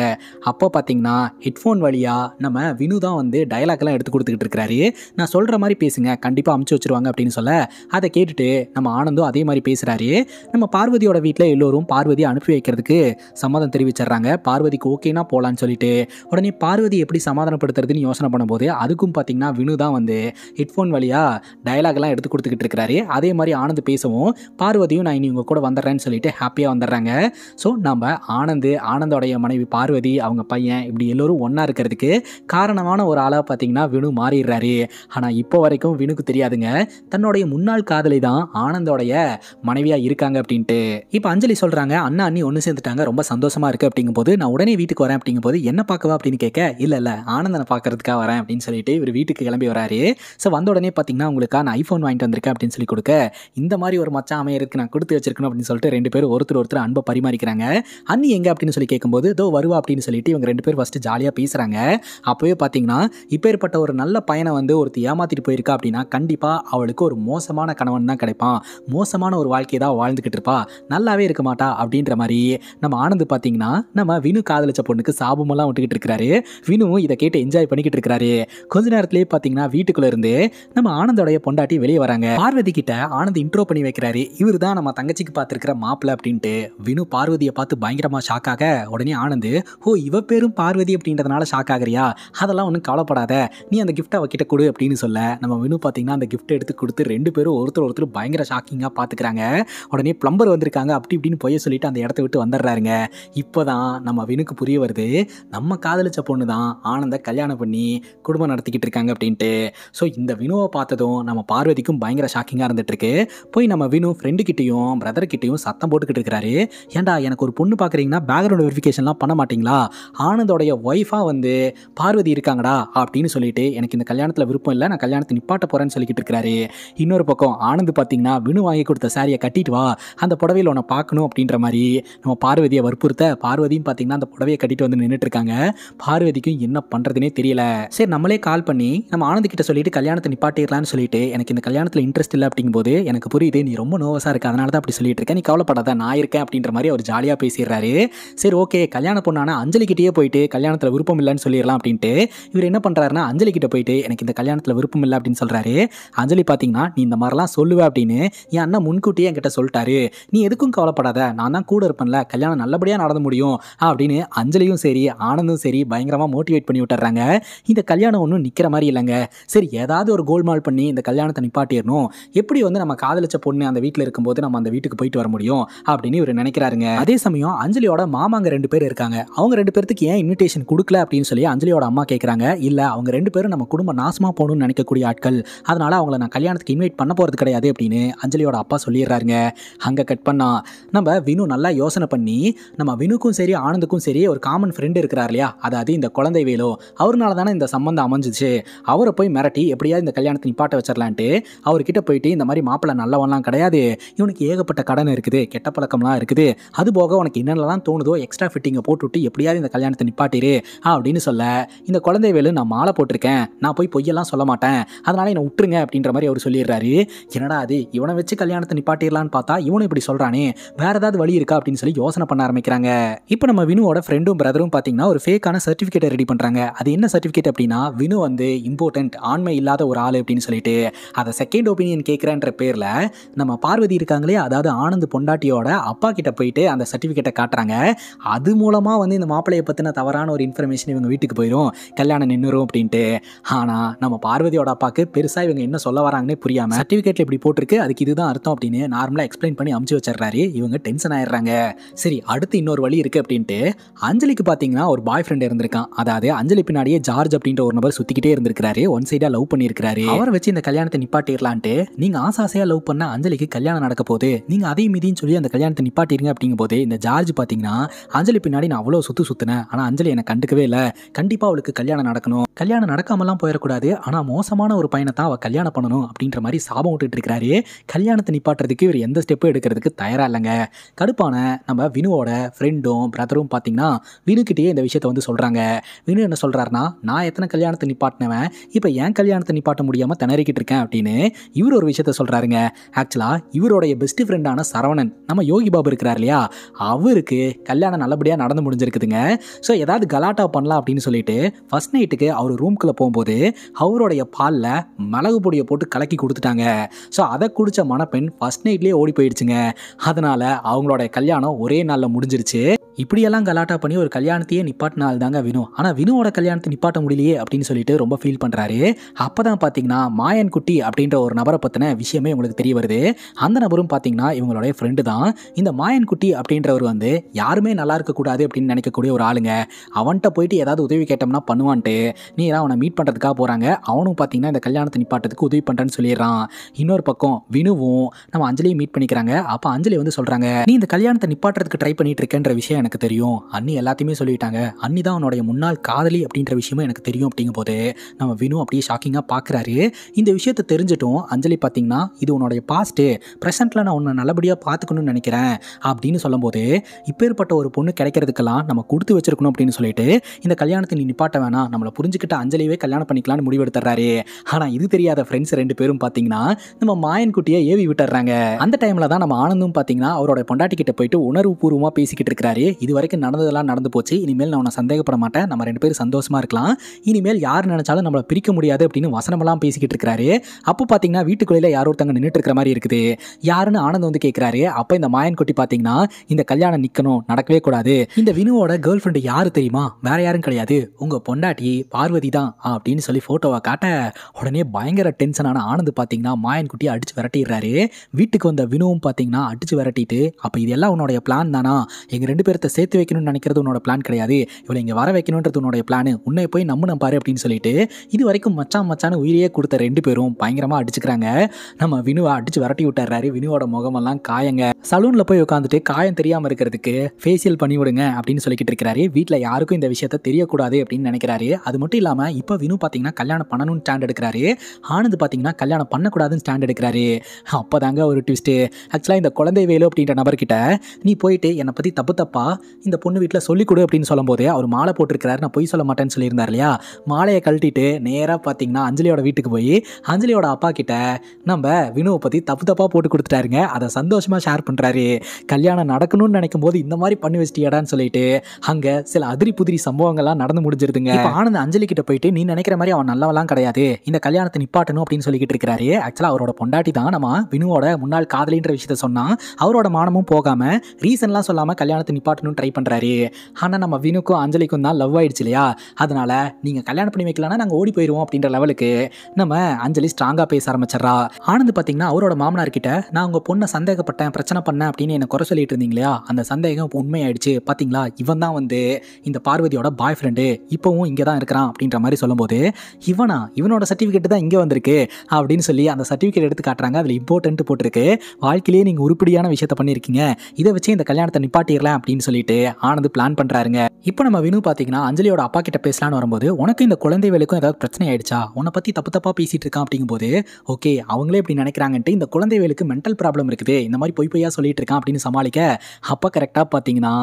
அப்போ பார்த்தீங்கன்னா ஹெட்ஃபோன் வழியா நம்ம வினு தான் வந்து எல்லாம் எடுத்து கொடுத்துக்கிட்டு இருக்கிறாரு நான் சொல்ற மாதிரி பேசுங்க கண்டிப்பா அமுச்சு வச்சிருவாங்க அப்படின்னு சொல்ல அதை கேட்டுட்டு நம்ம ஆனந்தும் அதே மாதிரி பேசுறாரு நம்ம பார்வதியோட வீட்டில் எல்லோரும் ராஜாவும் பார்வதியை அனுப்பி வைக்கிறதுக்கு சம்மதம் தெரிவிச்சிடுறாங்க பார்வதிக்கு ஓகேனா போகலான்னு சொல்லிட்டு உடனே பார்வதி எப்படி சமாதானப்படுத்துறதுன்னு யோசனை பண்ணும்போது அதுக்கும் பார்த்தீங்கன்னா வினு தான் வந்து ஹெட்ஃபோன் வழியாக டைலாக்லாம் எடுத்து கொடுத்துக்கிட்டு இருக்கிறாரு அதே மாதிரி ஆனந்த் பேசவும் பார்வதியும் நான் இனி உங்கள் கூட வந்துடுறேன்னு சொல்லிட்டு ஹாப்பியாக வந்துடுறாங்க ஸோ நம்ம ஆனந்த் ஆனந்தோடைய மனைவி பார்வதி அவங்க பையன் இப்படி எல்லோரும் ஒன்றா இருக்கிறதுக்கு காரணமான ஒரு ஆளாக பார்த்தீங்கன்னா வினு மாறிடுறாரு ஆனால் இப்போ வரைக்கும் வினுக்கு தெரியாதுங்க தன்னுடைய முன்னாள் காதலி தான் ஆனந்தோடைய மனைவியாக இருக்காங்க அப்படின்ட்டு இப்போ அஞ்சலி சொல்கிற சொல்கிறாங்க அண்ணா அண்ணி ஒன்று சேர்ந்துட்டாங்க ரொம்ப சந்தோஷமாக இருக்குது அப்படிங்கும்போது நான் உடனே வீட்டுக்கு வரேன் அப்படிங்கும்போது என்ன பார்க்கவா அப்படின்னு கேட்க இல்லை இல்லை ஆனந்தனை பார்க்கறதுக்காக வரேன் அப்படின்னு சொல்லிட்டு இவர் வீட்டுக்கு கிளம்பி வராரு ஸோ வந்த உடனே பார்த்தீங்கன்னா உங்களுக்கு நான் ஐஃபோன் வாங்கிட்டு வந்திருக்கேன் அப்படின்னு சொல்லி கொடுக்க இந்த மாதிரி ஒரு மச்சான் அமையருக்கு நான் கொடுத்து வச்சிருக்கணும் அப்படின்னு சொல்லிட்டு ரெண்டு பேரும் ஒருத்தர் ஒருத்தர் அன்பை பரிமாறிக்கிறாங்க அண்ணி எங்கே அப்படின்னு சொல்லி கேட்கும்போது இதோ வருவா அப்படின்னு சொல்லிட்டு இவங்க ரெண்டு பேர் ஃபஸ்ட்டு ஜாலியாக பேசுகிறாங்க அப்போவே பார்த்தீங்கன்னா இப்பேற்பட்ட ஒரு நல்ல பையனை வந்து ஒருத்தர் ஏமாற்றிட்டு போயிருக்கா அப்படின்னா கண்டிப்பாக அவளுக்கு ஒரு மோசமான கணவன் தான் கிடைப்பான் மோசமான ஒரு வாழ்க்கையை தான் வாழ்ந்துக்கிட்டு இருப்பா நல்லாவே இருக்க மாட்டா மாட்டா அப்படின்ற மாதிரி நம்ம ஆனந்த் பார்த்தீங்கன்னா நம்ம வினு காதலிச்ச பொண்ணுக்கு சாபமெல்லாம் விட்டுக்கிட்டு இருக்கிறாரு வினு இதை கேட்டு என்ஜாய் பண்ணிக்கிட்டு இருக்கிறாரு கொஞ்ச நேரத்திலேயே பார்த்தீங்கன்னா வீட்டுக்குள்ள இருந்து நம்ம ஆனந்தோடைய பொண்டாட்டி வெளியே வராங்க பார்வதி கிட்ட ஆனந்த் இன்ட்ரோ பண்ணி வைக்கிறாரு இவர் தான் நம்ம தங்கச்சிக்கு பார்த்துருக்கிற மாப்பிள்ள அப்படின்ட்டு வினு பார்வதியை பார்த்து பயங்கரமாக ஷாக்காக உடனே ஆனந்த் ஓ இவ பேரும் பார்வதி அப்படின்றதுனால ஷாக் ஆகிறியா அதெல்லாம் ஒன்றும் கவலைப்படாத நீ அந்த கிஃப்ட்டை அவகிட்ட கொடு அப்படின்னு சொல்ல நம்ம வினு பார்த்தீங்கன்னா அந்த கிஃப்ட் எடுத்து கொடுத்து ரெண்டு பேரும் ஒருத்தர் ஒருத்தர் பயங்கர ஷாக்கிங்காக பார்த்துக்கிறாங்க உடனே பிளம்பர் வந்திருக்காங்க அப்படி இப்படின்னு போய் பொய்ய சொல்லிட்டு அந்த இடத்த விட்டு வந்துடுறாருங்க இப்போ தான் நம்ம வினுக்கு புரிய வருது நம்ம காதலிச்ச பொண்ணு தான் ஆனந்த கல்யாணம் பண்ணி குடும்பம் நடத்திக்கிட்டு இருக்காங்க அப்படின்ட்டு ஸோ இந்த வினுவை பார்த்ததும் நம்ம பார்வதிக்கும் பயங்கர ஷாக்கிங்காக இருந்துகிட்ருக்கு போய் நம்ம வினு ஃப்ரெண்டுக்கிட்டையும் பிரதர்கிட்டையும் சத்தம் போட்டுக்கிட்டு இருக்கிறாரு ஏண்டா எனக்கு ஒரு பொண்ணு பார்க்குறீங்கன்னா பேக்ரவுண்ட் வெரிஃபிகேஷன்லாம் பண்ண மாட்டிங்களா ஆனந்தோடைய ஒய்ஃபாக வந்து பார்வதி இருக்காங்கடா அப்படின்னு சொல்லிட்டு எனக்கு இந்த கல்யாணத்தில் விருப்பம் இல்லை நான் கல்யாணத்தை நிப்பாட்ட போகிறேன்னு சொல்லிக்கிட்டு இருக்கிறாரு இன்னொரு பக்கம் ஆனந்த் பார்த்தீங்கன்னா வினு வாங்கி கொடுத்த சாரியை கட்டிட்டு வா அந்த புடவையில் உன்னை பார்க்கணும் அப்படின்னு அப்படின்ற மாதிரி நம்ம பார்வதியை வற்புறுத்த பார்வதியும் பார்த்தீங்கன்னா அந்த புடவையை கட்டிட்டு வந்து நின்றுட்டு இருக்காங்க பார்வதிக்கும் என்ன பண்ணுறதுனே தெரியல சரி நம்மளே கால் பண்ணி நம்ம ஆனந்த கிட்ட சொல்லிட்டு கல்யாணத்தை நிப்பாட்டிடலான்னு சொல்லிட்டு எனக்கு இந்த கல்யாணத்தில் இன்ட்ரெஸ்ட் இல்லை அப்படிங்கும்போது எனக்கு புரியுது நீ ரொம்ப நோவஸாக இருக்க அதனால தான் அப்படி சொல்லிட்டு இருக்கேன் நீ கவலைப்படாத நான் இருக்கேன் அப்படின்ற மாதிரி அவர் ஜாலியாக பேசிடுறாரு சரி ஓகே கல்யாணம் அஞ்சலி அஞ்சலிக்கிட்டேயே போயிட்டு கல்யாணத்தில் விருப்பம் இல்லைன்னு சொல்லிடலாம் அப்படின்ட்டு இவர் என்ன பண்ணுறாருன்னா அஞ்சலி கிட்ட போயிட்டு எனக்கு இந்த கல்யாணத்தில் விருப்பம் இல்லை அப்படின்னு சொல்கிறாரு அஞ்சலி பார்த்தீங்கன்னா நீ இந்த மாதிரிலாம் சொல்லுவேன் அப்படின்னு என் அண்ணன் முன்கூட்டியே என்கிட்ட சொல்லிட்டாரு நீ எதுக்கும் கவலைப்படாத நான் தான் கூட இருப்பேன்ல கல்யாணம் நல்லபடியாக நடந்து முடியும் அப்படின்னு அஞ்சலியும் சரி ஆனந்தும் சரி பயங்கரமாக மோட்டிவேட் பண்ணி விட்டுறாங்க இந்த கல்யாணம் ஒன்றும் நிற்கிற மாதிரி இல்லைங்க சரி ஏதாவது ஒரு கோல்மால் பண்ணி இந்த கல்யாணத்தை நிப்பாட்டிடணும் எப்படி வந்து நம்ம காதலிச்ச பொண்ணு அந்த வீட்டில் இருக்கும்போது நம்ம அந்த வீட்டுக்கு போயிட்டு வர முடியும் அப்படின்னு இவர் நினைக்கிறாருங்க அதே சமயம் அஞ்சலியோட மாமாங்க ரெண்டு பேர் இருக்காங்க அவங்க ரெண்டு பேருக்கு ஏன் இன்விடேஷன் கொடுக்கல அப்படின்னு சொல்லி அஞ்சலியோட அம்மா கேட்குறாங்க இல்லை அவங்க ரெண்டு பேரும் நம்ம குடும்பம் நாசமாக போகணும்னு நினைக்கக்கூடிய ஆட்கள் அதனால் அவங்கள நான் கல்யாணத்துக்கு இன்வைட் பண்ண போகிறது கிடையாது அப்படின்னு அஞ்சலியோட அப்பா சொல்லிடுறாருங்க அங்கே கட் பண்ணால் நம்ம வினு நல்லா யோசனை பண்ணி நம்ம வினுக்கும் சரி ஆனந்துக்கும் சரி ஒரு காமன் ஃப்ரெண்டு இருக்கிறார் இல்லையா அதாவது இந்த குழந்தை வேலோ அவர்னால தானே இந்த சம்மந்தம் அமைஞ்சிச்சு அவரை போய் மிரட்டி எப்படியாவது இந்த கல்யாணத்தை நிப்பாட்ட வச்சிடலான்ட்டு அவர்கிட்ட போயிட்டு இந்த மாதிரி மாப்பிள்ளை நல்லவன்லாம் கிடையாது இவனுக்கு ஏகப்பட்ட கடன் இருக்குது கெட்ட பழக்கம்லாம் இருக்குது அது போக உனக்கு என்னென்னலாம் தோணுதோ எக்ஸ்ட்ரா ஃபிட்டிங்கை போட்டுவிட்டு எப்படியாவது இந்த கல்யாணத்தை நிப்பாட்டிரு அப்படின்னு சொல்ல இந்த குழந்தை வேலு நான் மாலை போட்டிருக்கேன் நான் போய் பொய்யெல்லாம் சொல்ல மாட்டேன் அதனால் என்னை விட்டுருங்க அப்படின்ற மாதிரி அவர் சொல்லிடுறாரு என்னடா அது இவனை வச்சு கல்யாணத்தை நிப்பாட்டிடலான்னு பார்த்தா இவனும் இப்படி சொல்கிறானே வேறு ஏதாவது வழி இருக்கா அப்படின்னு சொல்லி யோசனை பண்ண ஆரம்பிக்கிறாங்க இப்போ நம்ம வினுவோட ஃப்ரெண்டும் பிரதரும் பார்த்தீங்கன்னா ஒரு ஃபேக்கான சர்டிஃபிகேட்டை ரெடி பண்ணுறாங்க அது என்ன சர்டிஃபிகேட் அப்படின்னா வினு வந்து இம்பார்ட்டன்ட் ஆண்மை இல்லாத ஒரு ஆள் அப்படின்னு சொல்லிட்டு அதை செகண்ட் ஒப்பீனியன் கேட்குறேன்ற பேரில் நம்ம பார்வதி இருக்காங்களே அதாவது ஆனந்த் பொண்டாட்டியோட அப்பா கிட்ட போயிட்டு அந்த சர்டிஃபிகேட்டை காட்டுறாங்க அது மூலமாக வந்து இந்த மாப்பிள்ளையை பற்றின தவறான ஒரு இன்ஃபர்மேஷன் இவங்க வீட்டுக்கு போயிடும் கல்யாணம் நின்றுரும் அப்படின்ட்டு ஆனால் நம்ம பார்வதியோட அப்பாக்கு பெருசாக இவங்க என்ன சொல்ல வராங்கன்னே புரியாமல் சர்டிஃபிகேட்டில் இப்படி போட்டிருக்கு அதுக்கு இதுதான் அர்த்தம் அப்படின்னு நார்மலாக எக்ஸ்பிளைன் பண்ணி அமுச்சு வச்சிடறாரு இவங்க டென்ஷன் ஆயிடுறாங்க சரி அடுத்து இன்னொரு வழி இருக்குது அப்படின்ட்டு அஞ்சலிக்கு பார்த்தீங்கன்னா ஒரு பாய் ஃப்ரெண்ட் இருந்திருக்கான் அதாவது அஞ்சலி பின்னாடியே ஜார்ஜ் அப்படின்ற ஒரு நபர் சுற்றிக்கிட்டே இருந்திருக்காரு ஒன் சைடாக லவ் பண்ணியிருக்காரு அவரை வச்சு இந்த கல்யாணத்தை நிப்பாட்டிடலான்ட்டு நீங்கள் ஆசாசையாக லவ் பண்ண அஞ்சலிக்கு கல்யாணம் நடக்க போது நீங்கள் அதே மீதியும் சொல்லி அந்த கல்யாணத்தை நிப்பாட்டிருங்க அப்படிங்கும் போது இந்த ஜார்ஜ் பார்த்தீங்கன்னா அஞ்சலி பின்னாடி நான் அவ்வளோ சுற்று சுத்தினேன் ஆனால் அஞ்சலி என்னை கண்டுக்கவே இல்லை கண்டிப்பாக அவளுக்கு கல்யாணம் நடக்கணும் கல்யாணம் நடக்காமலாம் போயிடக்கூடாது ஆனால் மோசமான ஒரு பையனை தான் அவள் கல்யாணம் பண்ணணும் அப்படின்ற மாதிரி சாபம் விட்டுட்டு இருக்கிறாரு கல்யாணத்தை நிப்பாட்டுறதுக்கு இவர் எந்த ஸ்டெப்பும் எடுக்கிறதுக்கு தயாராக இல்லைங்க கடுப்பான நம்ம வினுவோட ஃப்ரெண்டும் பிரதரும் பார்த்தீங்கன்னா வினுக்கிட்டே இந்த விஷயத்தை வந்து சொல்கிறாங்க வினு என்ன சொல்கிறாருன்னா நான் எத்தனை கல்யாணத்தை நிப்பாட்டினவன் இப்போ என் கல்யாணத்தை நிப்பாட்ட முடியாமல் திணறிக்கிட்டு இருக்கேன் அப்படின்னு இவர் ஒரு விஷயத்த சொல்கிறாருங்க ஆக்சுவலாக இவருடைய பெஸ்ட் ஃப்ரெண்டான சரவணன் நம்ம யோகி பாபு இருக்கிறார் இல்லையா அவருக்கு கல்யாணம் நல்லபடியாக நடந்து முடிஞ்சிருக்குதுங்க ஸோ ஏதாவது கலாட்டா பண்ணலாம் அப்படின்னு சொல்லிட்டு ஃபஸ்ட் நைட்டுக்கு அவர் ரூம்குள்ளே போகும்போது அவருடைய பாலில் மிளகு பொடியை போட்டு கலக்கி கொடுத்துட்டாங்க ஸோ அதை குடித்த மணப்பெண் ஃபஸ்ட் நைட்லேயே ஓடி போயிடுச்சுங்க அதனால் அவங்களோட கல்யாணம் ஒரே நாளில் முடிஞ்சிருச்சு இப்படியெல்லாம் கலாட்டா பண்ணி ஒரு கல்யாணத்தையே நிப்பாட்டினால் தாங்க வினு ஆனால் வினுவோட கல்யாணத்தை நிப்பாட்ட முடியலையே அப்படின்னு சொல்லிட்டு ரொம்ப ஃபீல் பண்ணுறாரு அப்போ தான் பார்த்தீங்கன்னா மாயன் குட்டி அப்படின்ற ஒரு நபரை பற்றின விஷயமே உங்களுக்கு தெரிய வருது அந்த நபரும் பார்த்தீங்கன்னா இவங்களுடைய ஃப்ரெண்டு தான் இந்த மாயன் குட்டி அப்படின்றவர் வந்து யாருமே நல்லா இருக்கக்கூடாது அப்படின்னு நினைக்கக்கூடிய ஒரு ஆளுங்க அவன்கிட்ட போயிட்டு ஏதாவது உதவி கேட்டோம்னா பண்ணுவான்ட்டு நீ ஏதாவது அவனை மீட் பண்ணுறதுக்காக போகிறாங்க அவனும் பார்த்தீங்கன்னா இந்த கல்யாணத்தை நிப்பாட்டத்துக்கு உதவி பண்ணுறேன்னு சொல்லிடுறான் இன்னொரு பக்கம் வினுவும் நம்ம அஞ்சலியும் மீட் பண்ணிக்கிறாங்க அப்போ அஞ்சலி வந்து சொல்கிறாங்க நீ இந்த கல்யாணத்தை நிப்பாட்டுறதுக்கு ட்ரை பண்ணிட்டு இருக்கேன்ற விஷயம் எனக்கு தெரியும் அண்ணி எல்லாத்தையுமே சொல்லிட்டாங்க அண்ணி தான் அவனுடைய முன்னாள் காதலி அப்படின்ற விஷயமும் எனக்கு தெரியும் அப்படிங்கும் போது நம்ம வினு அப்படியே ஷாக்கிங்காக பார்க்குறாரு இந்த விஷயத்தை தெரிஞ்சிட்டும் அஞ்சலி பார்த்தீங்கன்னா இது உன்னுடைய பாஸ்ட்டு ப்ரெசென்ட்டில் நான் உன்னை நல்லபடியாக பார்த்துக்கணும்னு நினைக்கிறேன் அப்படின்னு சொல்லும்போது இப்பேற்பட்ட ஒரு பொண்ணு கிடைக்கிறதுக்கெல்லாம் நம்ம கொடுத்து வச்சிருக்கணும் அப்படின்னு சொல்லிட்டு இந்த கல்யாணத்தை நீ நிப்பாட்ட வேணாம் நம்மளை புரிஞ்சுக்கிட்ட அஞ்சலியவே கல்யாணம் பண்ணிக்கலாம்னு முடிவெடுத்துறாரு ஆனால் இது தெரியாத ஃப்ரெண்ட்ஸ் ரெண்டு பேரும் பார்த்தீங்கன்னா நம்ம மாயன் குட்டியை ஏவி விட்டுறாங்க அந்த டைமில் தான் நம்ம ஆனந்தும் பார்த்தீங்கன்னா அவரோட பொண்டாட்டி கிட்ட போயிட்டு உணர்வு பூர்வமாக பேசிக்கிட்டு இருக்கிறாரு இது வரைக்கும் நடந்ததெல்லாம் நடந்து போச்சு இனிமேல் நான் உன்னை சந்தேகப்பட மாட்டேன் நம்ம ரெண்டு பேரும் சந்தோஷமாக இருக்கலாம் இனிமேல் யார் நினச்சாலும் நம்மளை பிரிக்க முடியாது அப்படின்னு வசனமெல்லாம் பேசிக்கிட்டு இருக்காரு அப்போ பார்த்தீங்கன்னா வீட்டுக்குள்ளே யாரோ ஒருத்தங்க நின்றுட்டு இருக்கிற மாதிரி இருக்குது யாருன்னு ஆனந்த் வந்து கேட்குறாரு அப்போ இந்த மாயன் குட்டி பார்த்தீங்கன்னா இந்த கல்யாணம் நிற்கணும் நடக்கவே கூடாது இந்த வினுவோட கேர்ள் ஃப்ரெண்டு யார் தெரியுமா வேற யாரும் கிடையாது உங்கள் பொண்டாட்டி பார்வதி தான் அப்படின்னு சொல்லி ஃபோட்டோவை காட்ட உடனே பயங்கர டென்ஷனான ஆனந்த் பார்த்தீங்கன்னா மாயன் குட்டியை அடிச்சு விரட்டிடுறாரு வீட்டுக்கு வந்த வினுவும் பார்த்தீங்கன்னா அடிச்சு விரட்டிட்டு அப்போ இதெல்லாம் உன்னோடைய பிளான் தானா எங்கள் ரெண்டு பேர்த்த விஷயத்தை சேர்த்து வைக்கணும்னு நினைக்கிறது உன்னோட பிளான் கிடையாது இவளை இங்கே வர வைக்கணுன்றது உன்னோட பிளான் உன்னை போய் நம்ம பாரு அப்படின்னு சொல்லிட்டு இது வரைக்கும் மச்சான் மச்சான உயிரியே கொடுத்த ரெண்டு பேரும் பயங்கரமாக அடிச்சுக்கிறாங்க நம்ம வினுவை அடிச்சு விரட்டி விட்டுறாரு வினுவோட முகமெல்லாம் காயங்க சலூனில் போய் உட்காந்துட்டு காயம் தெரியாமல் இருக்கிறதுக்கு ஃபேஷியல் பண்ணி விடுங்க அப்படின்னு சொல்லிக்கிட்டு இருக்கிறாரு வீட்டில் யாருக்கும் இந்த விஷயத்த தெரியக்கூடாது அப்படின்னு நினைக்கிறாரு அது மட்டும் இல்லாமல் இப்போ வினு பார்த்தீங்கன்னா கல்யாணம் பண்ணணும்னு ஸ்டாண்ட் எடுக்கிறாரு ஆனந்த் பார்த்தீங்கன்னா கல்யாணம் பண்ணக்கூடாதுன்னு ஸ்டாண்ட் எடுக்கிறாரு அப்போ தாங்க ஒரு ட்விஸ்ட்டு ஆக்சுவலாக இந்த குழந்தை வேலு அப்படின்ற நபர்கிட்ட நீ போயிட்டு என்னை பற்றி தப்பு தப்பா இந்த பொண்ணு வீட்டில் சொல்லிக் கொடு அப்படின்னு சொல்லும்போதே அவர் மாலை போட்டிருக்கிறாரு நான் பொய் சொல்ல மாட்டேன்னு சொல்லியிருந்தார் இல்லையா மாலையை கழட்டிட்டு நேராக பார்த்தீங்கன்னா அஞ்சலியோட வீட்டுக்கு போய் அஞ்சலியோட அப்பா கிட்ட நம்ம வினுவை பற்றி தப்பு தப்பாக போட்டு கொடுத்துட்டாருங்க அதை சந்தோஷமாக ஷேர் பண்ணுறாரு கல்யாணம் நடக்கணும்னு நினைக்கும் போது இந்த மாதிரி பண்ணி வச்சிட்டியாடான்னு சொல்லிட்டு அங்கே சில அதிரி புதிரி சம்பவங்கள்லாம் நடந்து முடிஞ்சிருதுங்க ஆனந்த் அஞ்சலி கிட்ட போயிட்டு நீ நினைக்கிற மாதிரி அவன் நல்லவெல்லாம் கிடையாது இந்த கல்யாணத்தை நிப்பாட்டணும் அப்படின்னு சொல்லிக்கிட்டு இருக்கிறாரு ஆக்சுவலாக அவரோட பொண்டாட்டி தான் நம்ம வினுவோட முன்னாள் காதலின்ற விஷயத்த சொன்னால் அவரோட மானமும் போகாமல் ரீசன்லாம் சொல்லாமல் கல்யாணத்தை நிப்பாட்டணும் பார்க்கணும்னு ட்ரை பண்ணுறாரு ஆனால் நம்ம வினுக்கும் அஞ்சலிக்கும் தான் லவ் ஆயிடுச்சு இல்லையா அதனால் நீங்கள் கல்யாணம் பண்ணி வைக்கலன்னா நாங்கள் ஓடி போயிடுவோம் அப்படின்ற லெவலுக்கு நம்ம அஞ்சலி ஸ்ட்ராங்காக பேச ஆரம்பிச்சிட்றா ஆனந்த் பார்த்தீங்கன்னா அவரோட மாமனார் கிட்ட நான் உங்கள் பொண்ணை சந்தேகப்பட்டேன் பிரச்சனை பண்ணேன் அப்படின்னு என்ன குறை சொல்லிட்டு இருந்தீங்க அந்த சந்தேகம் உண்மையாயிடுச்சு பார்த்தீங்களா இவன் தான் வந்து இந்த பார்வதியோட பாய் ஃப்ரெண்டு இப்போவும் இங்கே தான் இருக்கிறான் அப்படின்ற மாதிரி சொல்லும்போது இவனா இவனோட சர்டிஃபிகேட் தான் இங்கே வந்திருக்கு அப்படின்னு சொல்லி அந்த சர்டிஃபிகேட் எடுத்து காட்டுறாங்க அதில் இம்போர்ட்டன்ட் போட்டிருக்கு வாழ்க்கையிலேயே நீங்கள் உருப்படியான விஷயத்த பண்ணியிருக்கீங்க இதை வச்சு இந்த கல்யாணத்தை நிப்பாட்டிடலாம் அப்படின்னு சொல்லி சொல்லிட்டு ஆனந்த் பிளான் பண்ணுறாருங்க இப்போ நம்ம வினு பார்த்தீங்கன்னா அஞ்சலியோட அப்பா கிட்ட பேசலான்னு வரும்போது உனக்கு இந்த குழந்தை வேலைக்கும் ஏதாவது பிரச்சனை ஆயிடுச்சா உன்னை பற்றி தப்பு தப்பாக பேசிகிட்டு இருக்கான் அப்படிங்கும்போது ஓகே அவங்களே இப்படி நினைக்கிறாங்கன்ட்டு இந்த குழந்தை வேலுக்கு மென்டல் ப்ராப்ளம் இருக்குது இந்த மாதிரி பொய் பொய்யா சொல்லிட்டு இருக்கான் அப்படின்னு சமாளிக்க அப்பா கரெக்டாக பார்த்தீங்கன்னா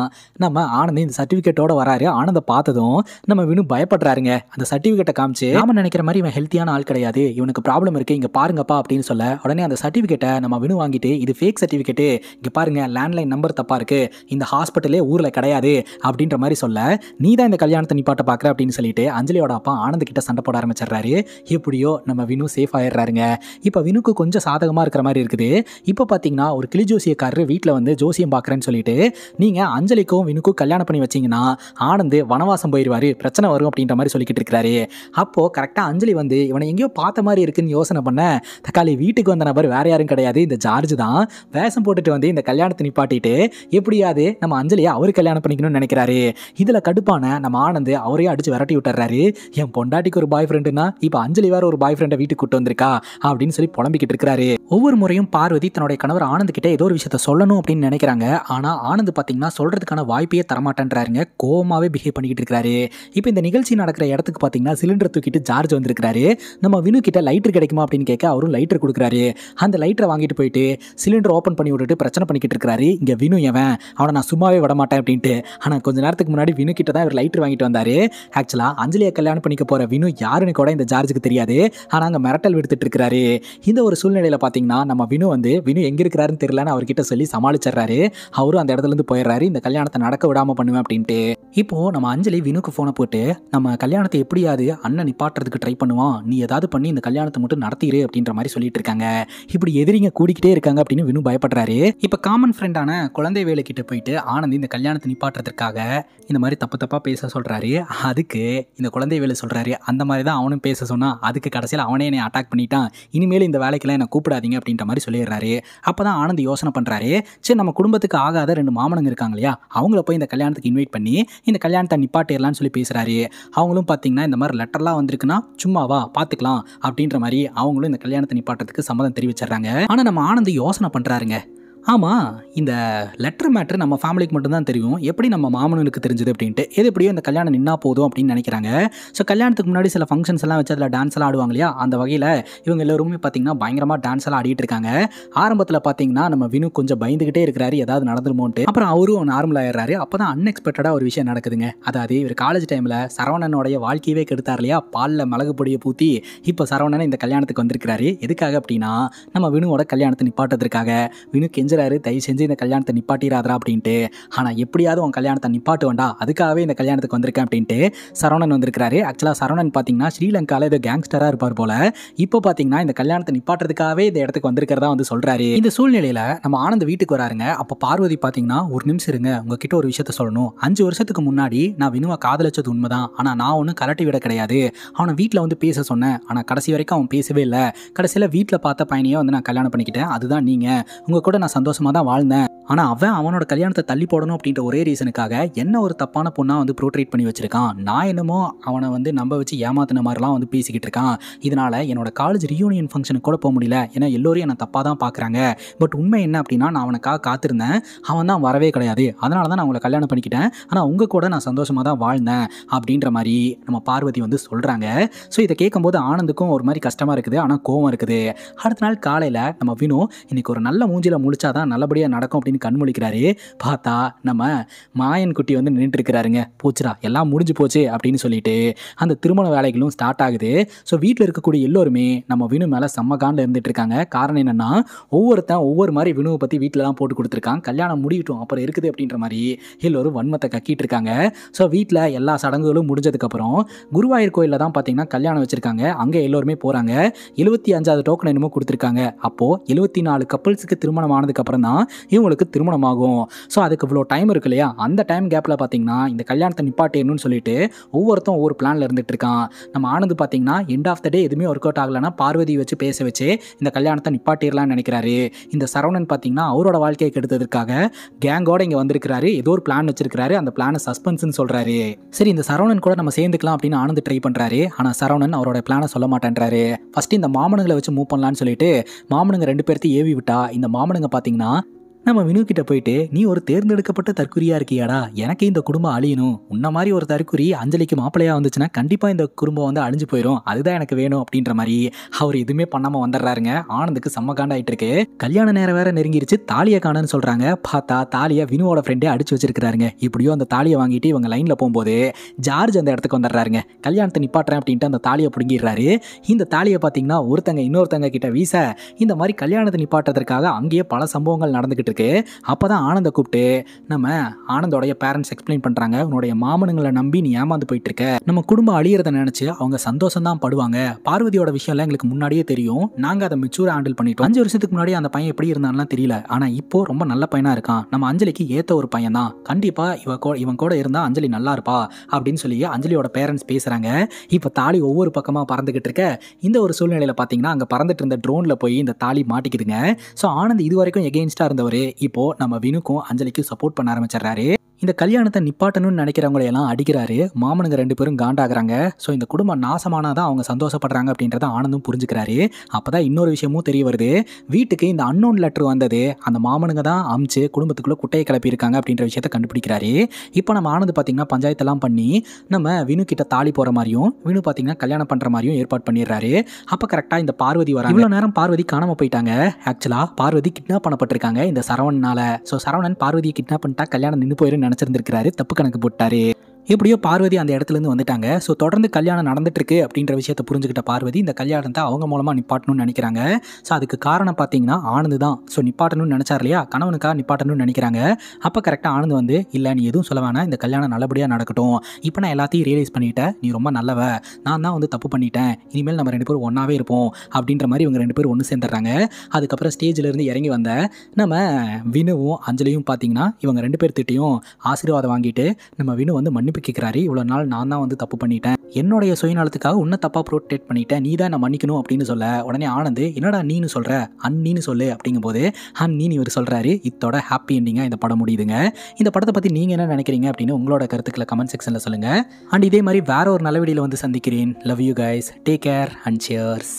நம்ம ஆனந்த் இந்த சர்டிஃபிகேட்டோட வராரு ஆனந்தை பார்த்ததும் நம்ம வினு பயப்படுறாருங்க அந்த சர்டிஃபிகேட்டை காமிச்சு நாம நினைக்கிற மாதிரி இவன் ஹெல்த்தியான ஆள் கிடையாது இவனுக்கு ப்ராப்ளம் இருக்குது இங்கே பாருங்கப்பா அப்படின்னு சொல்ல உடனே அந்த சர்டிஃபிகேட்டை நம்ம வினு வாங்கிட்டு இது ஃபேக் சர்டிஃபிகேட்டு இங்கே பாருங்க லேண்ட்லைன் நம்பர் தப்பாக இருக்குது இந்த ஹாஸ்பிட்டலே ஊரில் கிடையாது அப்படின்ற மாதிரி சொல்ல சொல்ல நீ தான் இந்த கல்யாணத்தை நிப்பாட்ட பார்க்குற அப்படின்னு சொல்லிட்டு அஞ்சலியோட அப்பா ஆனந்த கிட்ட சண்டை போட ஆரம்பிச்சிடுறாரு எப்படியோ நம்ம வினு சேஃப் ஆயிடுறாருங்க இப்போ வினுக்கு கொஞ்சம் சாதகமாக இருக்கிற மாதிரி இருக்குது இப்போ பார்த்தீங்கன்னா ஒரு கிளி ஜோசியக்காரர் வீட்டில் வந்து ஜோசியம் பார்க்குறேன்னு சொல்லிட்டு நீங்கள் அஞ்சலிக்கும் வினுக்கும் கல்யாணம் பண்ணி வச்சிங்கன்னா ஆனந்த் வனவாசம் போயிடுவார் பிரச்சனை வரும் அப்படின்ற மாதிரி சொல்லிக்கிட்டு இருக்கிறாரு அப்போது கரெக்டாக அஞ்சலி வந்து இவனை எங்கேயோ பார்த்த மாதிரி இருக்குன்னு யோசனை பண்ண தக்காளி வீட்டுக்கு வந்த நபர் வேற யாரும் கிடையாது இந்த ஜார்ஜ் தான் வேஷம் போட்டுட்டு வந்து இந்த கல்யாணத்தை நிப்பாட்டிட்டு எப்படியாவது நம்ம அஞ்சலியை அவர் கல்யாணம் பண்ணிக்கணும்னு நினைக்கிறாரு இதில் கடுப்பான நம்ம ஆனந்த் அவரே அடிச்சு விரட்டி விட்டுறாரு என் பொண்டாட்டிக்கு ஒரு பாய் ஃப்ரெண்டுனா இப்போ அஞ்சலி வேற ஒரு பாய் ஃப்ரெண்டை வீட்டுக்கு கூட்டு வந்திருக்கா அப்படின்னு சொல்லி புலம்பிக்கிட்டு இருக்கிறாரு ஒவ்வொரு முறையும் பார்வதி தன்னுடைய கணவர் ஆனந்த் கிட்ட ஏதோ ஒரு விஷயத்த சொல்லணும் அப்படின்னு நினைக்கிறாங்க ஆனால் ஆனந்த் பார்த்தீங்கன்னா சொல்றதுக்கான வாய்ப்பையே தரமாட்டேன்றாருங்க கோமாவே பிஹேவ் பண்ணிக்கிட்டு இருக்கிறாரு இப்போ இந்த நிகழ்ச்சி நடக்கிற இடத்துக்கு பார்த்தீங்கன்னா சிலிண்டர் தூக்கிட்டு சார்ஜ் வந்திருக்கிறாரு நம்ம வினு கிட்ட லைட்டர் கிடைக்குமா அப்படின்னு கேட்க அவரும் லைட்டர் கொடுக்குறாரு அந்த லைட்டரை வாங்கிட்டு போயிட்டு சிலிண்டர் ஓப்பன் பண்ணி விட்டுட்டு பிரச்சனை பண்ணிக்கிட்டு இருக்கிறாரு இங்கே வினு எவன் அவனை நான் சும்மாவே விட மாட்டேன் அப்படின்ட்டு ஆனால் கொஞ்ச நேரத்துக்கு முன்னாடி முன்னாடி வினு கிட்ட தான் இவர் லைட்டர் வாங்கிட்டு வந்தார் ஆக்சுவலாக அஞ்சலியை கல்யாணம் பண்ணிக்க போகிற வினு யாருன்னு கூட இந்த ஜார்ஜுக்கு தெரியாது ஆனால் அங்கே மிரட்டல் விடுத்துட்டு இருக்கிறாரு இந்த ஒரு சூழ்நிலையில் பார்த்தீங்கன்னா நம்ம வினு வந்து வினு எங்கே இருக்கிறாருன்னு தெரியலன்னு அவர்கிட்ட சொல்லி சமாளிச்சிடுறாரு அவரும் அந்த இடத்துலேருந்து போயிடுறாரு இந்த கல்யாணத்தை நடக்க விடாமல் பண்ணுவேன் அப்படின்ட்டு இப்போது நம்ம அஞ்சலி வினுக்கு ஃபோனை போட்டு நம்ம கல்யாணத்தை எப்படியாவது அண்ணன் நிப்பாட்டுறதுக்கு ட்ரை பண்ணுவான் நீ ஏதாவது பண்ணி இந்த கல்யாணத்தை மட்டும் நடத்திடு அப்படின்ற மாதிரி சொல்லிட்டு இருக்காங்க இப்படி எதிரிங்க கூடிக்கிட்டே இருக்காங்க அப்படின்னு வினு பயப்படுறாரு இப்போ காமன் ஃப்ரெண்டான குழந்தை வேலை கிட்ட போயிட்டு ஆனந்த் இந்த கல்யாணத்தை நிப்பாட்டுறதுக்காக இந்த மாதிரி தப்பு தப்பாக பேச சொல்கிறாரு அதுக்கு இந்த குழந்தை வேலை சொல்கிறாரு அந்த மாதிரி தான் அவனும் பேச சொன்னால் அதுக்கு கடைசியில் அவனே என்னை அட்டாக் பண்ணிட்டான் இனிமேல் இந்த வேலைக்கெல்லாம் என்னை கூப்பிடாதீங்க அப்படின்ற மாதிரி சொல்லிடுறாரு அப்போ தான் ஆனந்த் யோசனை பண்ணுறாரு சரி நம்ம குடும்பத்துக்கு ஆகாத ரெண்டு மாமனங்க இருக்காங்க இல்லையா அவங்கள போய் இந்த கல்யாணத்துக்கு இன்வைட் பண்ணி இந்த கல்யாணத்தை நிப்பாட்டிடலாம்னு சொல்லி பேசுகிறாரு அவங்களும் பார்த்தீங்கன்னா இந்த மாதிரி லெட்டர்லாம் வந்திருக்குன்னா சும்மாவா பார்த்துக்கலாம் அப்படின்ற மாதிரி அவங்களும் இந்த கல்யாணத்தை நிப்பாட்டுறதுக்கு சம்மதம் தெரிவிச்சிடுறாங்க ஆனால் நம்ம ஆனந்த் யோசனை பண்ணுறாருங்க ஆமாம் இந்த லெட்டர் மேட்ரு நம்ம ஃபேமிலிக்கு மட்டும்தான் தெரியும் எப்படி நம்ம மாமனுக்கு தெரிஞ்சது அப்படின்ட்டு எது எப்படியோ இந்த கல்யாணம் நின்னா போதும் அப்படின்னு நினைக்கிறாங்க ஸோ கல்யாணத்துக்கு முன்னாடி சில ஃபங்க்ஷன்ஸ் எல்லாம் வச்சு அதில் டான்ஸ் எல்லாம் ஆடுவாங்க இல்லையா அந்த வகையில் இவங்க எல்லாருமே பார்த்தீங்கன்னா பயங்கரமாக டான்ஸ் எல்லாம் ஆடிட்டு இருக்காங்க ஆரம்பத்தில் பார்த்தீங்கன்னா நம்ம வினு கொஞ்சம் பயந்துகிட்டே இருக்கிறாரு ஏதாவது நடந்துருமோன்ட்டு அப்புறம் அவரும் நார்மல் ஆயிடுறாரு அப்போ தான் அன்எக்பெக்டடாக ஒரு விஷயம் நடக்குதுங்க அதாவது இவர் காலேஜ் டைமில் சரவணனோடைய வாழ்க்கையவே கெடுத்தார் இல்லையா பாலில் மிளகு பொடியை பூத்தி இப்போ சரவணன் இந்த கல்யாணத்துக்கு வந்திருக்கிறாரு எதுக்காக அப்படின்னா நம்ம வினுவோட கல்யாணத்தை நிப்பாட்டதுக்காக வினு கெஞ்ச செஞ்சுறாரு தயவு செஞ்சு இந்த கல்யாணத்தை நிப்பாட்டிடாதரா அப்படின்ட்டு ஆனால் எப்படியாவது உன் கல்யாணத்தை நிப்பாட்டு வேண்டா அதுக்காகவே இந்த கல்யாணத்துக்கு வந்திருக்கேன் அப்படின்ட்டு சரவணன் வந்திருக்காரு ஆக்சுவலாக சரவணன் பார்த்தீங்கன்னா ஸ்ரீலங்காவில் ஏதோ கேங்ஸ்டராக இருப்பார் போல இப்போ பார்த்தீங்கன்னா இந்த கல்யாணத்தை நிப்பாட்டுறதுக்காகவே இந்த இடத்துக்கு வந்திருக்கிறதா வந்து சொல்கிறாரு இந்த சூழ்நிலையில் நம்ம ஆனந்த் வீட்டுக்கு வராருங்க அப்போ பார்வதி பார்த்தீங்கன்னா ஒரு நிமிஷம் இருங்க உங்ககிட்ட ஒரு விஷயத்த சொல்லணும் அஞ்சு வருஷத்துக்கு முன்னாடி நான் வினுவை காதலிச்சது உண்மைதான் ஆனால் நான் ஒன்றும் கலட்டி விட கிடையாது அவனை வீட்டில் வந்து பேச சொன்னேன் ஆனால் கடைசி வரைக்கும் அவன் பேசவே இல்லை கடைசியில் வீட்டில் பார்த்த பையனையே வந்து நான் கல்யாணம் பண்ணிக்கிட்டேன் அதுதான் நீங்கள் உங்கள் கூட நான் சந்தோஷமாக தான் வாழ்ந்தேன் ஆனால் அவன் அவனோட கல்யாணத்தை தள்ளி போடணும் அப்படின்ற ஒரே ரீசனுக்காக என்ன ஒரு தப்பான பொண்ணாக வந்து ப்ரோட்ரேட் பண்ணி வச்சுருக்கான் நான் என்னமோ அவனை வந்து நம்ப வச்சு ஏமாத்தின மாதிரிலாம் வந்து பேசிக்கிட்டு இருக்கான் இதனால் என்னோட காலேஜ் ரியூனியன் ஃபங்க்ஷனுக்கு கூட போக முடியல ஏன்னா எல்லோரும் என்னை தப்பாக தான் பார்க்குறாங்க பட் உண்மை என்ன அப்படின்னா நான் அவனுக்காக காத்திருந்தேன் அவன் தான் வரவே கிடையாது அதனால தான் நான் அவங்களை கல்யாணம் பண்ணிக்கிட்டேன் ஆனால் உங்கள் கூட நான் சந்தோஷமாக தான் வாழ்ந்தேன் அப்படின்ற மாதிரி நம்ம பார்வதி வந்து சொல்கிறாங்க ஸோ இதை கேட்கும்போது ஆனந்துக்கும் ஒரு மாதிரி கஷ்டமாக இருக்குது ஆனால் கோவம் இருக்குது அடுத்த நாள் காலையில் நம்ம வினு இன்றைக்கி ஒரு நல்ல மூஞ்சியில் முடிச்சாதான் நல்லபடியாக நடக்கும் அப்படின்னு கண்முழிக்கிறாரு பார்த்தா நம்ம மாயன் குட்டி வந்து நின்றுட்டுருக்கிறாருங்க இருக்கிறாருங்க எல்லாம் முடிஞ்சு போச்சு அப்படின்னு சொல்லிட்டு அந்த திருமண வேலைகளும் ஸ்டார்ட் ஆகுது ஸோ வீட்டில் இருக்கக்கூடிய எல்லோருமே நம்ம வினு மேலே செம்ம காண்டில் இருந்துட்டு இருக்காங்க காரணம் என்னென்னா ஒவ்வொருத்தன் ஒவ்வொரு மாதிரி வினுவை பற்றி வீட்டிலலாம் போட்டு கொடுத்துருக்கான் கல்யாணம் முடிவிட்டோம் அப்புறம் இருக்குது அப்படின்ற மாதிரி எல்லோரும் வன்மத்தை கக்கிட்டு இருக்காங்க ஸோ வீட்டில் எல்லா சடங்குகளும் முடிஞ்சதுக்கப்புறம் குருவாயூர் கோயிலில் தான் பார்த்தீங்கன்னா கல்யாணம் வச்சுருக்காங்க அங்கே எல்லோருமே போகிறாங்க எழுபத்தி அஞ்சாவது டோக்கன் என்னமோ கொடுத்துருக்காங்க அப்போது எழுபத்தி நாலு கப்பல்ஸுக்கு திருமணம் ஆனதுக்கப்புறம் தான் இவங்களுக்கு அவங்களுக்கு திருமணமாகும் ஸோ அதுக்கு இவ்வளோ டைம் இருக்கு இல்லையா அந்த டைம் கேப்பில் பார்த்தீங்கன்னா இந்த கல்யாணத்தை நிப்பாட்டேன்னு சொல்லிட்டு ஒவ்வொருத்தரும் ஒவ்வொரு பிளானில் இருந்துட்டு இருக்கான் நம்ம ஆனந்து பார்த்தீங்கன்னா எண்ட் ஆஃப் த டே எதுவுமே ஒர்க் அவுட் ஆகலைன்னா பார்வதி வச்சு பேச வச்சு இந்த கல்யாணத்தை நிப்பாட்டிடலான்னு நினைக்கிறாரு இந்த சரவணன் பார்த்தீங்கன்னா அவரோட வாழ்க்கையை கெடுத்ததுக்காக கேங்கோட இங்கே வந்திருக்கிறாரு ஏதோ ஒரு பிளான் வச்சிருக்காரு அந்த பிளானை சஸ்பென்ஸ்ன்னு சொல்கிறாரு சரி இந்த சரவணன் கூட நம்ம சேர்ந்துக்கலாம் அப்படின்னு ஆனந்து ட்ரை பண்ணுறாரு ஆனால் சரவணன் அவரோட பிளானை சொல்ல மாட்டேன்றாரு ஃபஸ்ட்டு இந்த மாமனுங்களை வச்சு மூவ் பண்ணலான்னு சொல்லிட்டு மாமனுங்க ரெண்டு பேர்த்தையும் ஏவி விட்டா இந்த மாமனுங்க பார்த்தீங்கன்னா நம்ம வினு கிட்ட போயிட்டு நீ ஒரு தேர்ந்தெடுக்கப்பட்ட தற்குறியா இருக்கியாடா எனக்கு இந்த குடும்பம் அழியணும் உன்ன மாதிரி ஒரு தற்குறி அஞ்சலிக்கு மாப்பிளையா வந்துச்சுன்னா கண்டிப்பா இந்த குடும்பம் வந்து அழிஞ்சு போயிடும் அதுதான் எனக்கு வேணும் அப்படின்ற மாதிரி அவர் எதுவுமே பண்ணாம வந்துடுறாருங்க ஆனந்துக்கு செம்ம இருக்கு கல்யாண நேரம் வேற நெருங்கிருச்சு தாலியை காணன்னு சொல்றாங்க பார்த்தா தாலியை வினுவோட ஃப்ரெண்டே அடிச்சு வச்சிருக்காருங்க இப்படியோ அந்த தாலியை வாங்கிட்டு இவங்க லைன்ல போகும்போது ஜார்ஜ் அந்த இடத்துக்கு வந்துடுறாருங்க கல்யாணத்தை நிப்பாட்டுறேன் அப்படின்ட்டு அந்த தாலியை பிடுங்கிடுறாரு இந்த தாலியை பாத்தீங்கன்னா ஒருத்தங்க இன்னொருத்தங்க கிட்ட வீச இந்த மாதிரி கல்யாணத்தை நிப்பாட்டுறதுக்காக அங்கேயே பல சம்பவங்கள் நடந்துகிட்டு இருக்கு அப்போ தான் ஆனந்தை கூப்பிட்டு நம்ம ஆனந்தோடைய பேரண்ட்ஸ் எக்ஸ்பிளைன் பண்ணுறாங்க உன்னுடைய மாமனுங்களை நம்பி நீ ஏமாந்து போயிட்டு இருக்க நம்ம குடும்பம் அழியிறத நினச்சி அவங்க சந்தோஷம் தான் படுவாங்க பார்வதியோட விஷயம்லாம் எங்களுக்கு முன்னாடியே தெரியும் நாங்கள் அதை மெச்சூராக ஹேண்டில் பண்ணிட்டோம் அஞ்சு வருஷத்துக்கு முன்னாடி அந்த பையன் எப்படி இருந்தான்லாம் தெரியல ஆனால் இப்போ ரொம்ப நல்ல பையனாக இருக்கான் நம்ம அஞ்சலிக்கு ஏற்ற ஒரு பையன் தான் கண்டிப்பாக இவ இவன் கூட இருந்தால் அஞ்சலி நல்லா இருப்பா அப்படின்னு சொல்லி அஞ்சலியோட பேரண்ட்ஸ் பேசுகிறாங்க இப்போ தாலி ஒவ்வொரு பக்கமாக பறந்துக்கிட்டு இருக்க இந்த ஒரு சூழ்நிலையில் பார்த்தீங்கன்னா அங்கே பறந்துட்டு இருந்த ட்ரோனில் போய் இந்த தாலி மாட்டிக்குதுங்க ஸோ ஆனந்த் இது வரைக்கும் எகெயின்ஸ்டாக இருந்தவர் இப்போ நம்ம வினுக்கும் அஞ்சலிக்கும் சப்போர்ட் பண்ண ஆரம்பிச்சிடுறாரு இந்த கல்யாணத்தை நிப்பாட்டணும்னு எல்லாம் அடிக்கிறாரு மாமனுங்க ரெண்டு பேரும் காண்டாகிறாங்க ஸோ இந்த குடும்பம் நாசமானாதான் தான் அவங்க சந்தோஷப்படுறாங்க அப்படின்றத ஆனந்தும் புரிஞ்சுக்கிறாரு அப்போ தான் இன்னொரு விஷயமும் தெரிய வருது வீட்டுக்கு இந்த அன்னோன் லெட்ரு வந்தது அந்த மாமனுங்க தான் அமிச்சு குடும்பத்துக்குள்ளே குட்டையை கிளப்பியிருக்காங்க அப்படின்ற விஷயத்த கண்டுபிடிக்கிறாரு இப்போ நம்ம ஆனந்து பார்த்திங்கன்னா பஞ்சாயத்தெல்லாம் பண்ணி நம்ம வினு கிட்ட தாலி போகிற மாதிரியும் வினு பார்த்திங்கன்னா கல்யாணம் பண்ணுற மாதிரியும் ஏற்பாடு பண்ணிடுறாரு அப்போ கரெக்டாக இந்த பார்வதி வர இவ்வளோ நேரம் பார்வதி காணாமல் போயிட்டாங்க ஆக்சுவலாக பார்வதி கிட்னாப் பண்ணப்பட்டிருக்காங்க இந்த சரவணனால் ஸோ சரவணன் பார்வதியை கிட்னாப் பண்ணிட்டா கல்யாணம் நின்று போயிருன்னு நினைச்சிருந்திருக்கிறாரு தப்பு கணக்கு போட்டாரு எப்படியோ பார்வதி அந்த இடத்துலேருந்து வந்துட்டாங்க ஸோ தொடர்ந்து கல்யாணம் நடந்துட்டுருக்கு அப்படின்ற விஷயத்தை புரிஞ்சுக்கிட்ட பார்வதி இந்த கல்யாணத்தை அவங்க மூலமாக நிப்பாட்டணும்னு நினைக்கிறாங்க ஸோ அதுக்கு காரணம் பார்த்தீங்கன்னா ஆனந்து தான் ஸோ நிப்பாட்டணும்னு நினச்சார் இல்லையா கணவனுக்காக நிப்பாட்டணும்னு நினைக்கிறாங்க அப்போ கரெக்டாக ஆனந்து வந்து இல்லை நீ எதுவும் சொல்ல வேணாம் இந்த கல்யாணம் நல்லபடியாக நடக்கட்டும் இப்போ நான் எல்லாத்தையும் ரியலைஸ் பண்ணிட்டேன் நீ ரொம்ப நல்லவ நான் தான் வந்து தப்பு பண்ணிட்டேன் இனிமேல் நம்ம ரெண்டு பேரும் ஒன்றாவே இருப்போம் அப்படின்ற மாதிரி இவங்க ரெண்டு பேரும் ஒன்று சேர்ந்துடுறாங்க அதுக்கப்புறம் ஸ்டேஜிலேருந்து இறங்கி வந்த நம்ம வினுவும் அஞ்சலியும் பார்த்தீங்கன்னா இவங்க ரெண்டு பேர்த்திட்டையும் ஆசீர்வாதம் வாங்கிட்டு நம்ம வினு வந்து மன்னி மன்னிப்பு கேட்குறாரு இவ்வளோ நாள் நான் தான் வந்து தப்பு பண்ணிட்டேன் என்னுடைய சுயநலத்துக்காக உன்னை தப்பாக ப்ரோட்டேட் பண்ணிட்டேன் நீ தான் நான் மன்னிக்கணும் அப்படின்னு சொல்ல உடனே ஆனந்த் என்னடா நீனு சொல்கிற அன்னின்னு சொல்லு அப்படிங்கும்போது அன்னின்னு இவர் சொல்கிறாரு இத்தோட ஹாப்பி என்டிங்காக இந்த படம் முடியுதுங்க இந்த படத்தை பற்றி நீங்கள் என்ன நினைக்கிறீங்க அப்படின்னு உங்களோட கருத்துக்களை கமெண்ட் செக்ஷனில் சொல்லுங்கள் அண்ட் இதே மாதிரி வேற ஒரு நல்ல வீடியோவில் வந்து சந்திக்கிறேன் love you guys take care and chairs